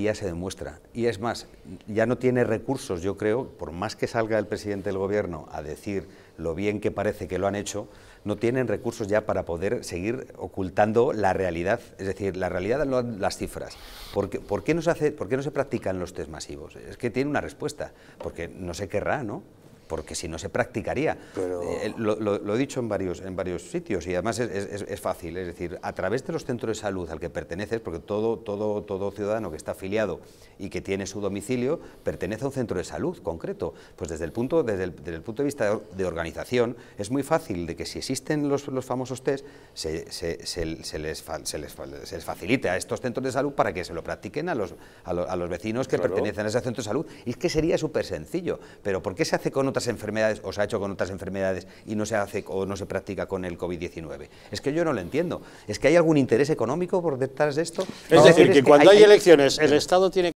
Ya se demuestra. Y es más, ya no tiene recursos, yo creo, por más que salga el presidente del gobierno a decir lo bien que parece que lo han hecho, no tienen recursos ya para poder seguir ocultando la realidad, es decir, la realidad no las cifras. ¿Por qué, por qué no se hace, ¿Por qué no se practican los test masivos? Es que tiene una respuesta, porque no se querrá, ¿no? porque si no se practicaría. Eh, eh, lo, he dicho en varios, en varios sitios y además es, fácil, es decir, a través de los centros de salud al que perteneces, porque todo, todo, todo ciudadano que está afiliado y que tiene su domicilio pertenece a un centro de salud concreto, pues desde el punto, desde el, punto de vista de organización es muy fácil de que si existen los, famosos test, se, se, se, les, les, facilite a estos centros de salud para que se lo practiquen a los, a, los vecinos que pertenecen a ese centro de salud. Y es que sería súper sencillo, pero ¿por qué se hace con otras enfermedades o se ha hecho con otras enfermedades y no se hace o no se practica con el COVID-19. Es que yo no lo entiendo. ¿Es que hay algún interés económico por detrás de esto? Es, decir, que, cuando hay, elecciones el Estado tiene que